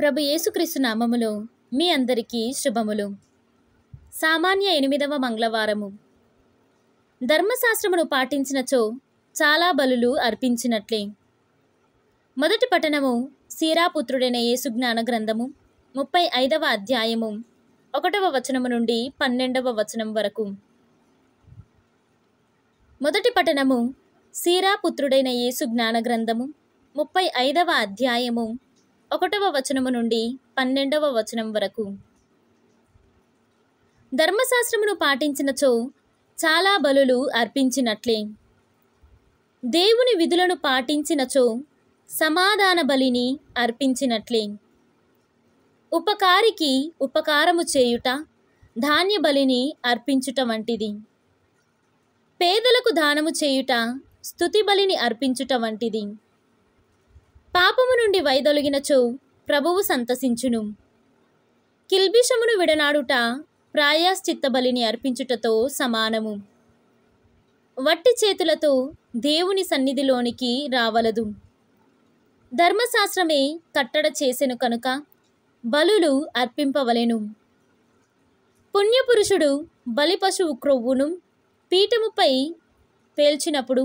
ప్రభు యేసుక్రీస్తు నామములో మీ అందరికీ శుభములు సామాన్య ఎనిమిదవ మంగళవారము ధర్మశాస్త్రమును పాటించినచో చాలా బలులు అర్పించినట్లే మొదటి పట్టణము సీరాపుత్రుడైన యేసు జ్ఞాన గ్రంథము ముప్పై ఐదవ అధ్యాయము ఒకటవ వచనము నుండి పన్నెండవ వచనం వరకు మొదటి పట్టణము సీరాపుత్రుడైన యేసు జ్ఞాన గ్రంథము ముప్పై ఐదవ అధ్యాయము ఒకటవ వచనము నుండి పన్నెండవ వచనం వరకు ధర్మశాస్త్రమును పాటించినచో చాలా బలులు అర్పించినట్లే దేవుని విధులను పాటించినచో సమాధాన బలిని అర్పించినట్లే ఉపకారికి ఉపకారము చేయుట ధాన్య బలిని అర్పించుట వంటిది పేదలకు దానము చేయుట స్థుతి బలిని అర్పించుట వంటిది పాపము నుండి వైదొలిగినచో ప్రభువు సంతసించును కిల్బిషమును విడనాడుట ప్రాయాశ్చిత్త బలిని అర్పించుటతో సమానము వట్టి చేతులతో దేవుని సన్నిధిలోనికి రావలదు ధర్మశాస్త్రమే కట్టడ చేసెను కనుక బలులు అర్పింపవలెను పుణ్యపురుషుడు బలిపశువు క్రొవ్వును పీఠముపై పేల్చినప్పుడు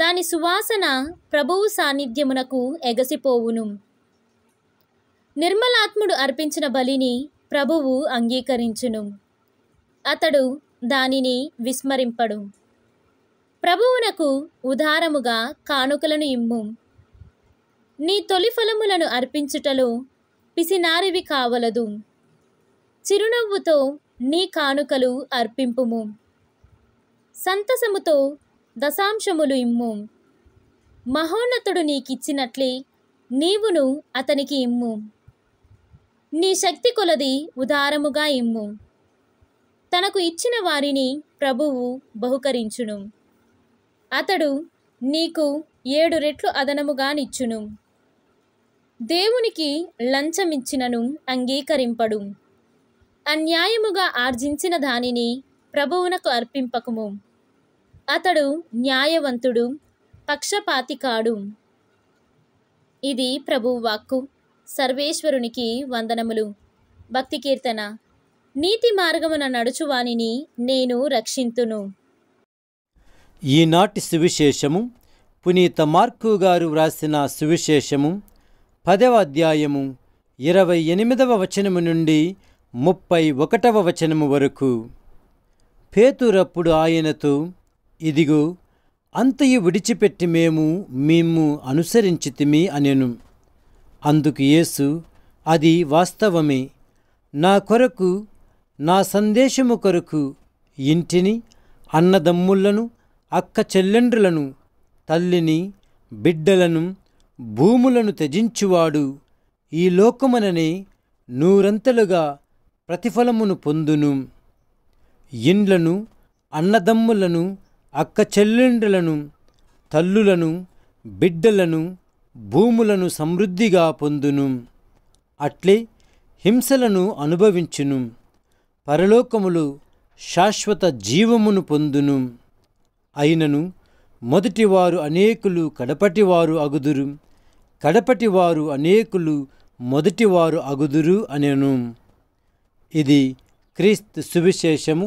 దాని సువాసన ప్రభువు సాన్నిధ్యమునకు ఎగసిపోవును నిర్మలాత్ముడు అర్పించిన బలిని ప్రభువు అంగీకరించును అతడు దానిని విస్మరింపడు ప్రభువునకు ఉదారముగా కానుకలను ఇమ్ము నీ తొలి ఫలములను అర్పించుటలో పిసినారివి కావలదు చిరునవ్వుతో నీ కానుకలు అర్పింపుము సంతసముతో దశాంశములు ఇమ్ము మహోన్నతుడు నీకిచ్చినట్లే నీవును అతనికి ఇమ్ము నీ శక్తి కొలది ఉదారముగా ఇమ్ము తనకు ఇచ్చిన వారిని ప్రభువు బహుకరించును అతడు నీకు ఏడు రెట్లు అదనముగా నిచ్చును దేవునికి లంచమిచ్చినను అంగీకరింపడు అన్యాయముగా ఆర్జించిన దానిని ప్రభువునకు అర్పింపకము అతడు న్యాయవంతుడు పక్షపాతి కాడు ఇది ప్రభు వాక్కు సర్వేశ్వరునికి వందనములు భక్తి కీర్తన నీతి మార్గమున నడుచువానిని నేను రక్షింతును ఈనాటి సువిశేషము పునీత మార్కు గారు వ్రాసిన సువిశేషము పదవ అధ్యాయము ఇరవై ఎనిమిదవ వచనము నుండి ముప్పై ఒకటవ వచనము వరకు పేతురప్పుడు ఆయనతో ఇదిగో అంతయు విడిచిపెట్టి మేము మేము అనుసరించితిమి అనెను అందుకు యేసు అది వాస్తవమే నా కొరకు నా సందేశము కొరకు ఇంటిని అన్నదమ్ములను అక్క చెల్లెండ్రులను తల్లిని బిడ్డలను భూములను త్యజించువాడు ఈ లోకమననే నూరంతలుగా ప్రతిఫలమును పొందును ఇండ్లను అన్నదమ్ములను అక్క చెల్లెండ్రులను తల్లులను బిడ్డలను భూములను సమృద్ధిగా పొందును అట్లే హింసలను అనుభవించును పరలోకములు శాశ్వత జీవమును పొందును అయినను మొదటివారు అనేకులు కడపటివారు అగుదురు కడపటివారు అనేకులు మొదటివారు అగుదురు అనెను ఇది క్రీస్తు సువిశేషము